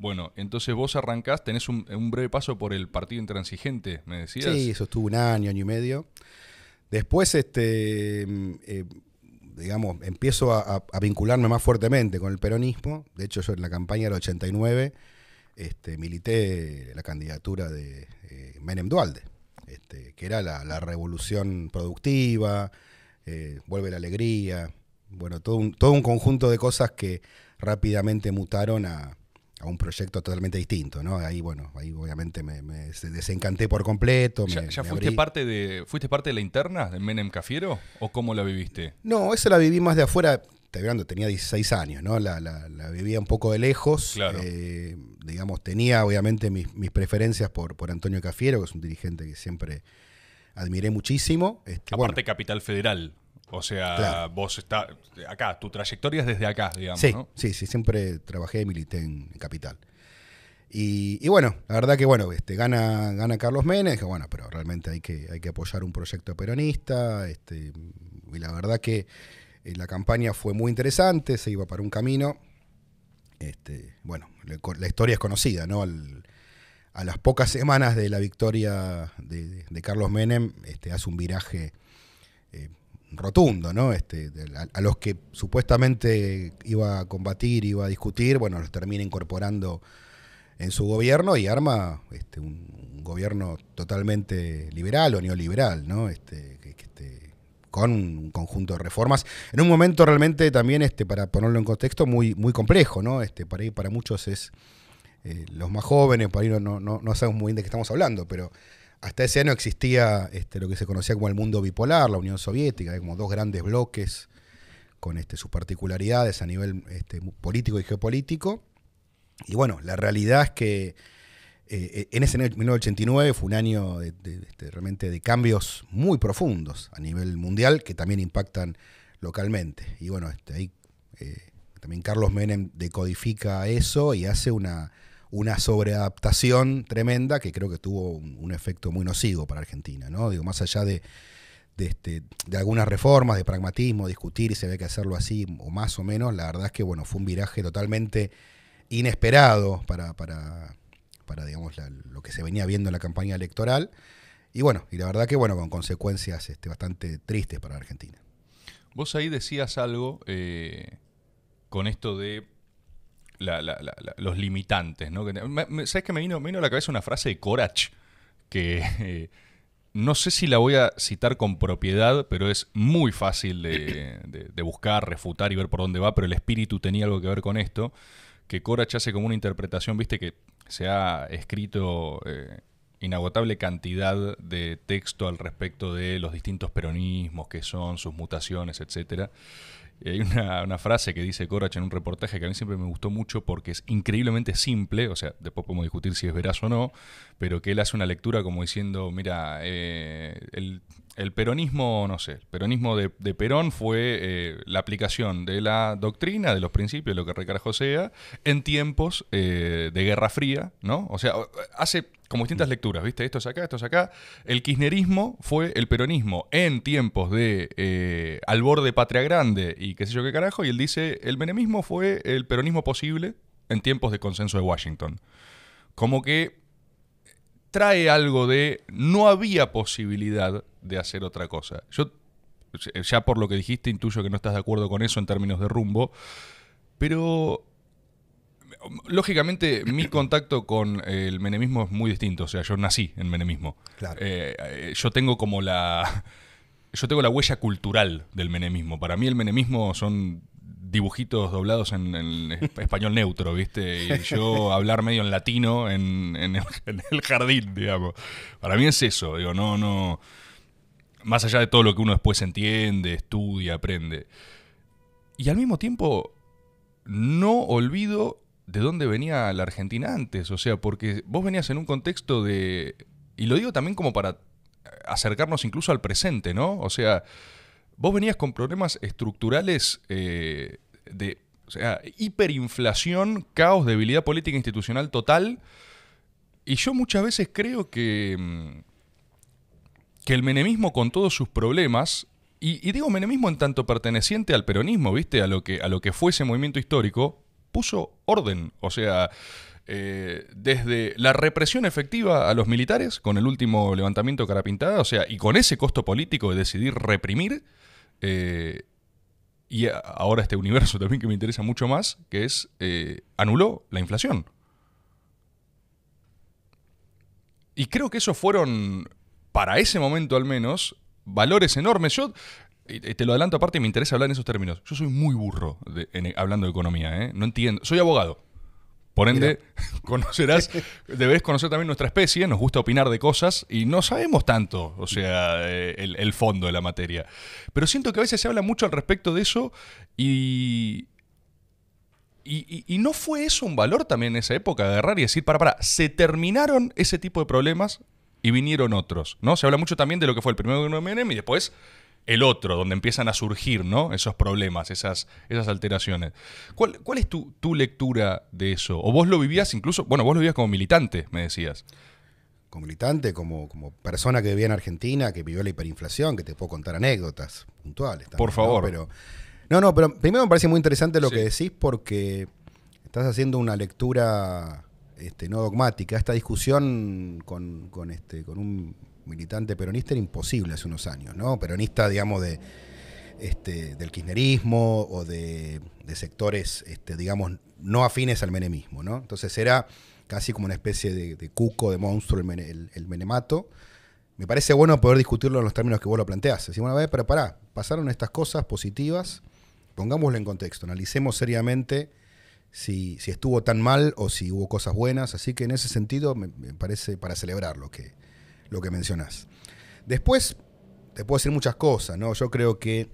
Bueno, entonces vos arrancás, tenés un, breve paso por el Partido Intransigente, me decías. Sí, eso estuvo un año, año y medio. Después, este, mm, eh, digamos, empiezo a, vincularme más fuertemente con el peronismo. De hecho, yo en la campaña del 89 este, milité la candidatura de eh, Menem Dualde, este, que era la, revolución productiva, eh, vuelve la alegría, bueno, todo todo un conjunto de cosas que rápidamente mutaron a a un proyecto totalmente distinto, ¿no? Ahí, bueno, ahí obviamente me, desencanté por completo. ¿Ya, fuiste, parte de, fuiste parte de la interna del Menem Cafiero o cómo la viviste? No, esa la viví más de afuera, te hablando, tenía 16 años, ¿no? La, vivía un poco de lejos. Eh, digamos, tenía obviamente mis, preferencias por, por Antonio Cafiero, que es un dirigente que siempre admiré muchísimo. Este, Aparte Capital Federal. O sea, vos estás acá, tu trayectoria es desde acá, digamos. Sí, sí, sí, siempre trabajé y milité en, Capital. Y, bueno, la verdad que bueno, este, gana, gana Carlos Menem, bueno, pero realmente hay que, hay que apoyar un proyecto peronista. Este, y la verdad que eh, la campaña fue muy interesante, se iba para un camino. Este, bueno, la historia es conocida, ¿no? a las pocas semanas de la victoria de, Carlos Menem, este, hace un viraje eh, rotundo, ¿no? Este, a, los que supuestamente iba a combatir, iba a discutir, bueno, los termina incorporando en su gobierno y arma este, un, gobierno totalmente liberal o neoliberal, ¿no? Este, que, este, con un conjunto de reformas. En un momento realmente también, este, para ponerlo en contexto, muy, muy complejo, ¿no? Este, para, para muchos es eh, los más jóvenes, para ahí no, no, no, sabemos muy bien de qué estamos hablando, pero hasta ese año existía este, lo que se conocía como el mundo bipolar, la Unión Soviética, como dos grandes bloques con este, sus particularidades a nivel este, político y geopolítico. Y bueno, la realidad es que eh, en ese año, 1989 fue un año de, este, realmente de cambios muy profundos a nivel mundial que también impactan localmente. Y bueno, este, ahí eh, también Carlos Menem decodifica eso y hace una, una sobreadaptación tremenda que creo que tuvo un, efecto muy nocivo para Argentina, ¿no? Digo, más allá este, de, algunas reformas, de pragmatismo, discutir si había que hacerlo así o más o menos, la verdad es que bueno, fue un viraje totalmente inesperado para, para, digamos, lo que se venía viendo en la campaña electoral. Y bueno, y la verdad que bueno, con consecuencias este, bastante tristes para Argentina. Vos ahí decías algo eh, con esto de los limitantes. ¿no? Me, ¿Sabes que me vino, a la cabeza una frase de Corach que eh, no sé si la voy a citar con propiedad, pero es muy fácil de, buscar, refutar y ver por dónde va, pero el espíritu tenía algo que ver con esto, que Corach hace como una interpretación, viste, que se ha escrito eh, inagotable cantidad de texto al respecto de los distintos peronismos que son, sus mutaciones, etcétera. Y hay una, una, frase que dice Corach en un reportaje que a mí siempre me gustó mucho porque es increíblemente simple, o sea, después podemos discutir si es veraz o no, pero que él hace una lectura como diciendo, mira, eh, el, peronismo, no sé, el peronismo de, Perón fue eh, la aplicación de la doctrina, de los principios, lo que recarajo sea, en tiempos eh, de Guerra Fría, ¿no? O sea, hace como distintas mm. lecturas, ¿viste? Esto es acá, esto es acá. El kirchnerismo fue el peronismo en tiempos de al borde Patria Grande y qué sé yo qué carajo, y él dice, el menemismo fue el peronismo posible en tiempos de consenso de Washington. Como que trae algo de no había posibilidad de hacer otra cosa. Yo, ya por lo que dijiste, intuyo que no estás de acuerdo con eso en términos de rumbo, pero lógicamente mi contacto con el menemismo es muy distinto, o sea, yo nací en menemismo. Claro. Eh, eh, yo tengo como la... Yo tengo la huella cultural del menemismo. Para mí el menemismo son dibujitos doblados en, español neutro, ¿viste? Y yo hablar medio en latino en, el, en, el, jardín, digamos. Para mí es eso, digo, no, no. Más allá de todo lo que uno después entiende, estudia, aprende. Y al mismo tiempo, no olvido de dónde venía la Argentina antes. O sea, porque vos venías en un contexto de. Y lo digo también como para acercarnos incluso al presente, ¿no? O sea Vos venías con problemas estructurales eh, de hiperinflación, caos, debilidad política institucional total. Y yo muchas veces creo que, mm, que el menemismo con todos sus problemas, y, digo menemismo en tanto perteneciente al peronismo, ¿viste? A lo que, a lo que fue ese movimiento histórico, puso orden. O sea, eh, desde la represión efectiva a los militares, con el último levantamiento carapintada, o sea, y con ese costo político de decidir reprimir, eh, y ahora este universo también que me interesa mucho más, que es, eh, anuló la inflación. Y creo que esos fueron, para ese momento al menos, valores enormes. Yo te lo adelanto aparte, me interesa hablar en esos términos. Yo soy muy burro hablando de economía, ¿eh? No entiendo. Soy abogado. Por ende, conocerás, debes conocer también nuestra especie, nos gusta opinar de cosas y no sabemos tanto, o sea, eh, el, fondo de la materia. Pero siento que a veces se habla mucho al respecto de eso y, y, no fue eso un valor también en esa época, agarrar y decir, para, para, se terminaron ese tipo de problemas y vinieron otros, ¿no? Se habla mucho también de lo que fue el primero de y después el otro, donde empiezan a surgir ¿no? esos problemas, esas, esas alteraciones. ¿Cuál, es tu, lectura de eso? ¿O vos lo vivías incluso, bueno, vos lo vivías como militante, me decías? Como militante, como, como persona que vivía en Argentina, que vivió la hiperinflación, que te puedo contar anécdotas puntuales. Por favor. ¿no? Pero, no, no, pero primero me parece muy interesante lo que decís porque estás haciendo una lectura este, no dogmática. Esta discusión con, este, con un militante peronista era imposible hace unos años, ¿no? Peronista, digamos, de, este, del kirchnerismo o de, sectores, este, digamos, no afines al menemismo, ¿no? Entonces era casi como una especie de, cuco, de monstruo, el, menemato. Me parece bueno poder discutirlo en los términos que vos lo planteás. Decimos una vez, pero pará, pasaron estas cosas positivas, pongámoslo en contexto, analicemos seriamente si, estuvo tan mal o si hubo cosas buenas. Así que en ese sentido me, me parece para celebrarlo que, lo que mencionás. Después, te puedo decir muchas cosas, ¿no? Yo creo que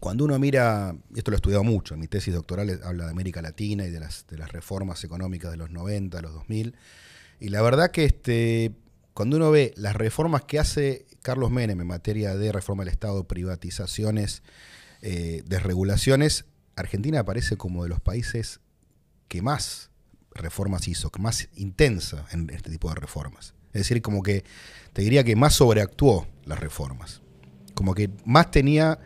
cuando uno mira, esto lo he estudiado mucho, en mi tesis doctoral habla de América Latina y de las, reformas económicas de los 90, los 2000, y la verdad que este, cuando uno ve las reformas que hace Carlos Menem en materia de reforma del Estado, privatizaciones, eh, desregulaciones, Argentina aparece como de los países que más reformas hizo, que más intensa en este tipo de reformas. Es decir, como que te diría que más sobreactuó las reformas. Como que más tenía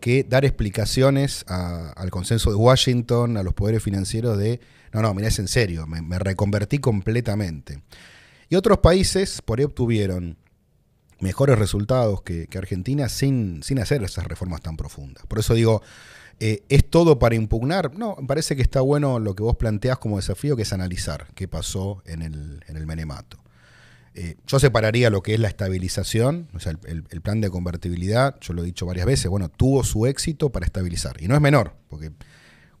que dar explicaciones al consenso de Washington, a los poderes financieros de, no, no, mira, es en serio, me, reconvertí completamente. Y otros países por ahí obtuvieron mejores resultados que, Argentina sin, sin, hacer esas reformas tan profundas. Por eso digo, eh, ¿es todo para impugnar? No, me parece que está bueno lo que vos planteás como desafío, que es analizar qué pasó en el, en el menemato. Eh, yo separaría lo que es la estabilización, el, plan de convertibilidad, yo lo he dicho varias veces, bueno, tuvo su éxito para estabilizar. Y no es menor, porque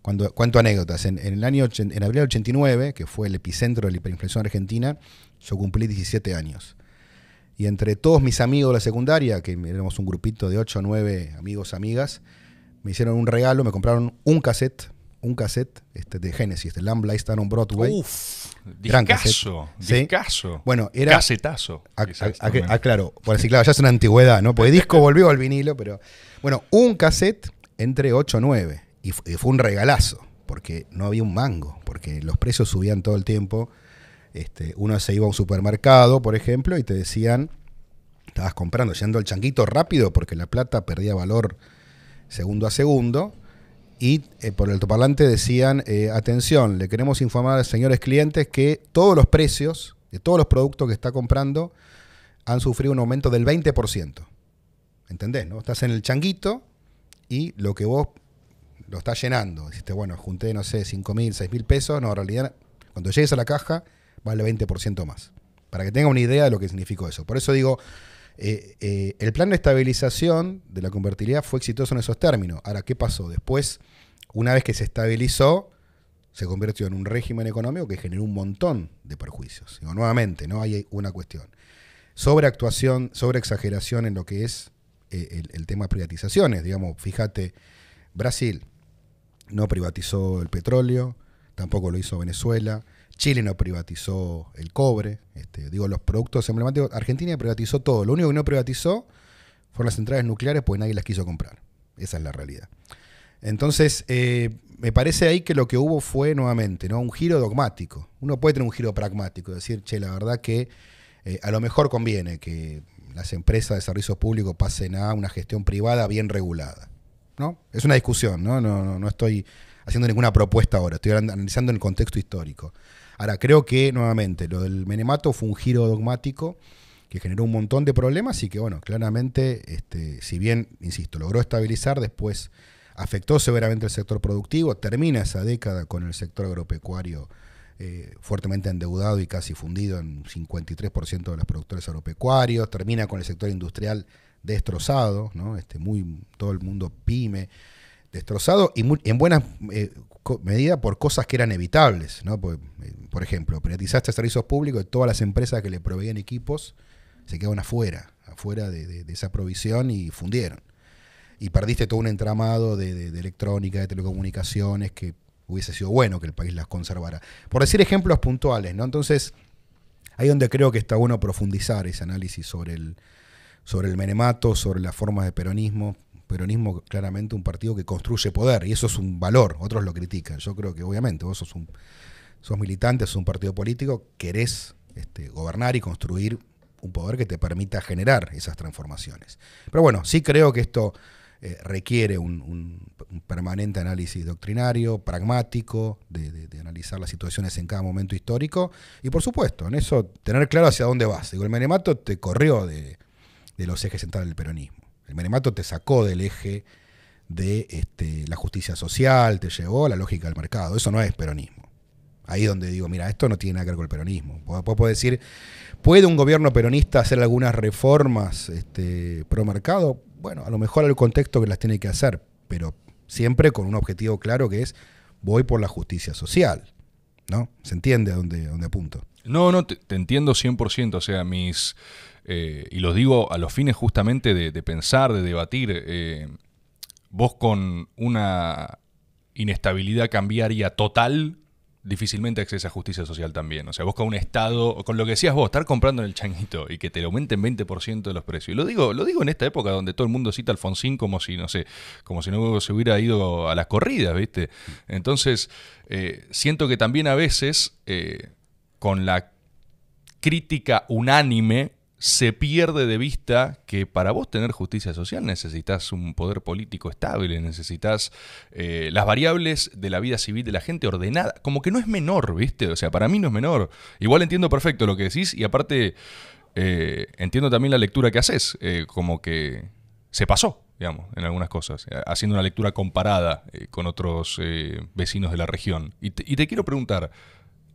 cuando, cuánto anécdotas. En, el año en abril del 89, que fue el epicentro de la hiperinflación argentina, yo cumplí 17 años. Y entre todos mis amigos de la secundaria, que éramos un grupito de 8 o 9 amigos, amigas, me hicieron un regalo, me compraron un cassette un cassette este, de Genesis, de Lamb está en on Broadway. Uf, gran discaso, Discaso, Bueno, era. Casetazo. Ah, claro, por así claro, ya es una antigüedad, ¿no? Porque disco volvió al vinilo, pero. Bueno, un cassette entre 8 y 9. Y, fue un regalazo, porque no había un mango, porque los precios subían todo el tiempo. Este, uno se iba a un supermercado, por ejemplo, y te decían, estabas comprando, yendo el changuito rápido, porque la plata perdía valor segundo a segundo, y eh, por el topalante decían, eh, atención, le queremos informar a los señores clientes que todos los precios de todos los productos que está comprando han sufrido un aumento del 20%. ¿Entendés? No? Estás en el changuito y lo que vos lo estás llenando. Dijiste, bueno, junté, no sé, 5 mil, 6 mil pesos. No, en realidad, cuando llegues a la caja, vale 20% más. Para que tenga una idea de lo que significó eso. Por eso digo, eh, eh, el plan de estabilización de la convertibilidad fue exitoso en esos términos. Ahora, ¿qué pasó? Después, una vez que se estabilizó, se convirtió en un régimen económico que generó un montón de perjuicios. nuevamente, ¿no? Hay una cuestión. Sobre actuación, sobre exageración en lo que es eh, el, el, tema de privatizaciones. Digamos, fíjate, Brasil no privatizó el petróleo, tampoco lo hizo Venezuela. Chile no privatizó el cobre, este, digo, los productos emblemáticos. Argentina privatizó todo. Lo único que no privatizó fueron las centrales nucleares porque nadie las quiso comprar. Esa es la realidad. Entonces, eh, me parece ahí que lo que hubo fue nuevamente ¿no? un giro dogmático. Uno puede tener un giro pragmático, decir, che, la verdad que eh, a lo mejor conviene que las empresas de servicios públicos pasen a una gestión privada bien regulada. ¿no? Es una discusión, ¿no? No, no, no estoy haciendo ninguna propuesta ahora, estoy analizando el contexto histórico. Ahora, creo que nuevamente lo del menemato fue un giro dogmático que generó un montón de problemas y que, bueno, claramente, este, si bien, insisto, logró estabilizar, después afectó severamente el sector productivo, termina esa década con el sector agropecuario eh, fuertemente endeudado y casi fundido en 53% de los productores agropecuarios, termina con el sector industrial destrozado, ¿no? este, muy, todo el mundo pyme destrozado y en buena eh, medida por cosas que eran evitables. ¿no? Eh, por, ejemplo, privatizaste servicios públicos y todas las empresas que le proveían equipos se quedaron afuera, afuera de, esa provisión y fundieron. Y perdiste todo un entramado de, electrónica, de telecomunicaciones, que hubiese sido bueno que el país las conservara. Por decir ejemplos puntuales, ¿no? Entonces, ahí donde creo que está bueno profundizar ese análisis sobre el, sobre el menemato, sobre las formas de peronismo, peronismo claramente un partido que construye poder y eso es un valor, otros lo critican. Yo creo que obviamente vos sos un militante, sos un partido político, querés este, gobernar y construir un poder que te permita generar esas transformaciones. Pero bueno, sí creo que esto eh, requiere un, permanente análisis doctrinario, pragmático, de, analizar las situaciones en cada momento histórico. Y por supuesto, en eso tener claro hacia dónde vas. el menemato te corrió de los ejes centrales del peronismo. El menemato te sacó del eje de este, la justicia social, te llevó a la lógica del mercado. Eso no es peronismo. Ahí es donde digo, mira, esto no tiene nada que ver con el peronismo. Puedo decir, ¿puede un gobierno peronista hacer algunas reformas este, pro mercado? Bueno, a lo mejor el contexto que las tiene que hacer, pero siempre con un objetivo claro que es voy por la justicia social. ¿No? ¿Se entiende a dónde, apunto? No, no, te, te entiendo 100%. O sea, mis, eh, y lo digo a los fines justamente de, pensar, de debatir, eh, vos con una inestabilidad cambiaria total, difícilmente accedes a justicia social también. O sea, vos con un Estado, con lo que decías vos, estar comprando en el changuito y que te aumenten 20% de los precios. Y lo digo, lo digo en esta época donde todo el mundo cita a Alfonsín como si, no sé, como si no se hubiera ido a las corridas, ¿viste? Entonces, eh, siento que también a veces, con la crítica unánime se pierde de vista que para vos tener justicia social necesitas un poder político estable, necesitas eh, las variables de la vida civil de la gente ordenada. Como que no es menor, ¿viste? O sea, para mí no es menor. Igual entiendo perfecto lo que decís y aparte eh, entiendo también la lectura que haces, eh, como que se pasó, digamos, en algunas cosas, haciendo una lectura comparada con otros vecinos de la región. Y y te quiero preguntar,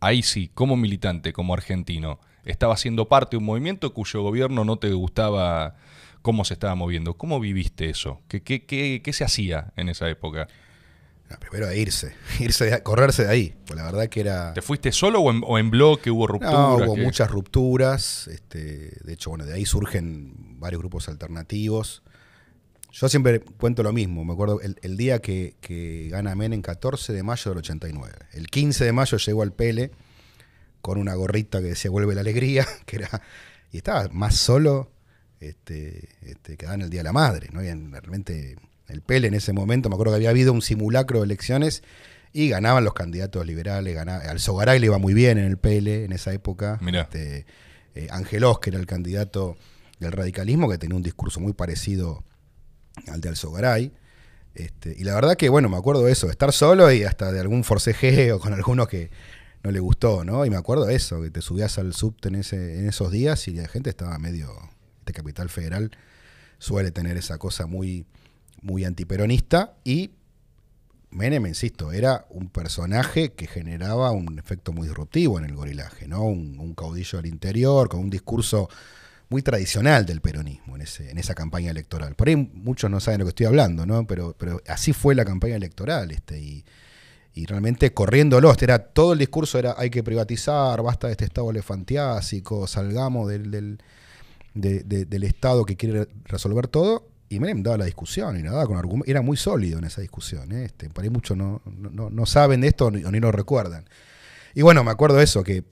ahí sí, como militante, como argentino, estaba siendo parte de un movimiento cuyo gobierno no te gustaba cómo se estaba moviendo. ¿Cómo viviste eso? ¿Qué, se hacía en esa época? primero irse, irse correrse de ahí. Pues la verdad que era. ¿Te fuiste solo o en, bloque? ¿Hubo rupturas? hubo muchas rupturas. Este, de hecho, bueno, de ahí surgen varios grupos alternativos. Yo siempre cuento lo mismo. Me acuerdo el, día que, que, gana Menem, 14 de mayo del 89. El 15 de mayo llegó al Pele con una gorrita que decía vuelve la alegría, que era, y estaba más solo este, este, que en el Día de la Madre, ¿no? Y realmente el PL en ese momento, me acuerdo que había habido un simulacro de elecciones y ganaban los candidatos liberales, al Sogaray le iba muy bien en el PL en esa época. Este, eh, Ángel Este, Angelos, que era el candidato del radicalismo, que tenía un discurso muy parecido al de Alzogaray. Este, y la verdad que, bueno, me acuerdo de eso, de estar solo y hasta de algún forcejeo con algunos que no le gustó, ¿no? Y me acuerdo eso, que te subías al subte en, ese, en esos días y la gente estaba medio. Este capital federal suele tener esa cosa muy, muy antiperonista y me insisto, era un personaje que generaba un efecto muy disruptivo en el gorilaje, ¿no? Un, caudillo del interior con un discurso muy tradicional del peronismo en, ese, en esa campaña electoral. Por ahí muchos no saben lo que estoy hablando, ¿no? Pero, pero así fue la campaña electoral, este, y y realmente corriéndolo, Era, todo el discurso era hay que privatizar, basta de este estado elefantiásico, salgamos del, del, estado que quiere resolver todo. Y me daba la discusión y nada con Era muy sólido en esa discusión. ¿eh? Este, por ahí muchos no, saben de esto ni, lo recuerdan. Y bueno, me acuerdo eso, que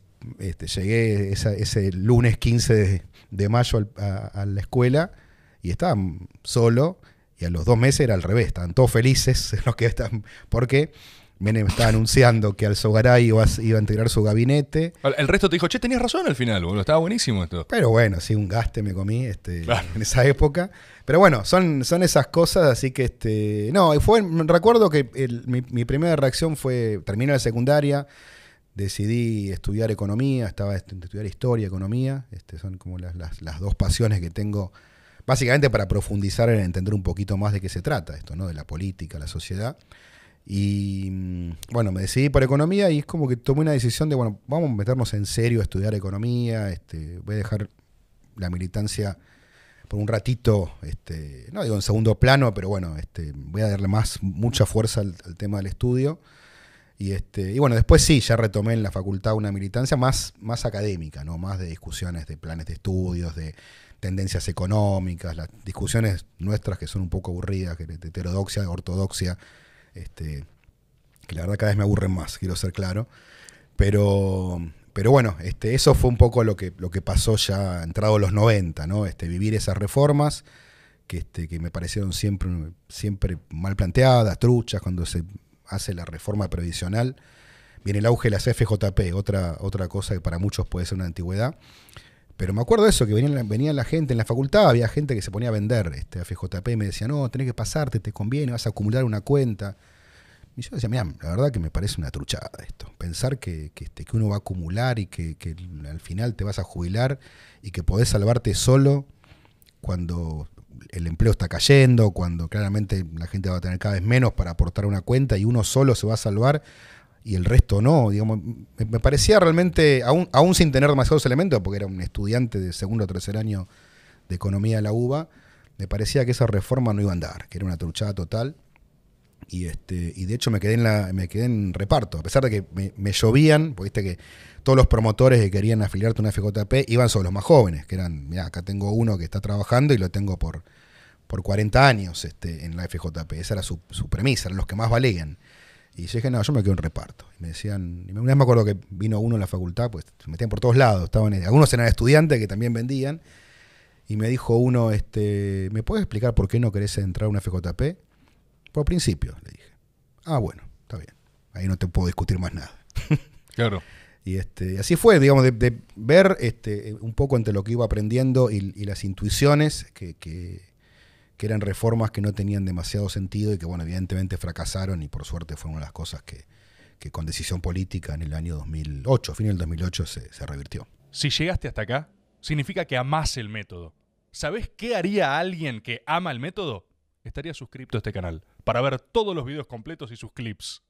este, llegué ese lunes 15 de, mayo a, la escuela y estaba solo. Y a los dos meses era al revés, estaban todos felices los que están. Porque Menem estaba anunciando que al Sogaray iba a integrar su gabinete. El resto te dijo, che, tenías razón al final, boludo, estaba buenísimo esto. Pero bueno, sí, un gaste me comí este, en esa época. Pero bueno, son, son esas cosas, así que este. No, fue, recuerdo que mi, primera reacción fue, terminé la secundaria, decidí estudiar economía, estaba estudiar historia, economía, este, son como las, las, las dos pasiones que tengo básicamente para profundizar en entender un poquito más de qué se trata esto, ¿no? De la política, la sociedad. Y mm, bueno, me decidí por economía y es como que tomé una decisión de, bueno, vamos a meternos en serio a estudiar economía, este, voy a dejar la militancia por un ratito, este, no digo en segundo plano, pero bueno, este, voy a darle más, mucha fuerza al, tema del estudio. Y, este, y bueno, después sí, ya retomé en la facultad una militancia más, más académica, ¿no? más de discusiones de planes de estudios, de tendencias económicas, las discusiones nuestras que son un poco aburridas, que de heterodoxia, de ortodoxia, este, que la verdad cada vez me aburren más, quiero ser claro. Pero, pero bueno, este, eso fue un poco lo que, lo que pasó ya entrado los 90, ¿no? Este, vivir esas reformas que, este, que me parecieron siempre, siempre mal planteadas, truchas, cuando se hace la reforma previsional. Viene el auge de las FJP, otra, otra cosa que para muchos puede ser una antigüedad. Pero me acuerdo de eso, que venía la, venía la gente en la facultad, había gente que se ponía a vender este, a FJP y me decía, no, tenés que pasarte, te conviene, vas a acumular una cuenta. Y yo decía, mira, la verdad que me parece una truchada esto. Pensar que, que, este, que uno va a acumular y que, que, al final te vas a jubilar y que podés salvarte solo cuando el empleo está cayendo, cuando claramente la gente va a tener cada vez menos para aportar una cuenta y uno solo se va a salvar y el resto no. Digamos, me, parecía realmente, aún, aún, sin tener demasiados elementos, porque era un estudiante de segundo o tercer año de economía de la UBA, me parecía que esa reforma no iba a andar, que era una truchada total. Y, este, y de hecho me quedé, en la, me quedé en reparto, a pesar de que me, llovían, porque viste que todos los promotores que querían afiliarte a una FJP iban sobre los más jóvenes, que eran, mira, acá tengo uno que está trabajando y lo tengo por, por 40 años este, en la FJP, esa era su, su premisa, eran los que más valían. Y yo dije, no, yo me quedo en reparto. Y me decían, una vez me acuerdo que vino uno en la facultad, pues se metían por todos lados. Estaban, algunos eran estudiantes que también vendían. Y me dijo uno, este, ¿me puedes explicar por qué no querés entrar a una FJP? Por principio, le dije. Ah, bueno, está bien. Ahí no te puedo discutir más nada. claro. Y este, así fue, digamos, de, ver este, un poco entre lo que iba aprendiendo y, las intuiciones que, que eran reformas que no tenían demasiado sentido y que, bueno, evidentemente fracasaron y por suerte fueron las cosas que, con decisión política en el año 2008, fin del 2008, se, se revirtió. Si llegaste hasta acá, significa que amas el método. sabes qué haría alguien que ama el método? Estaría suscrito a este canal para ver todos los videos completos y sus clips.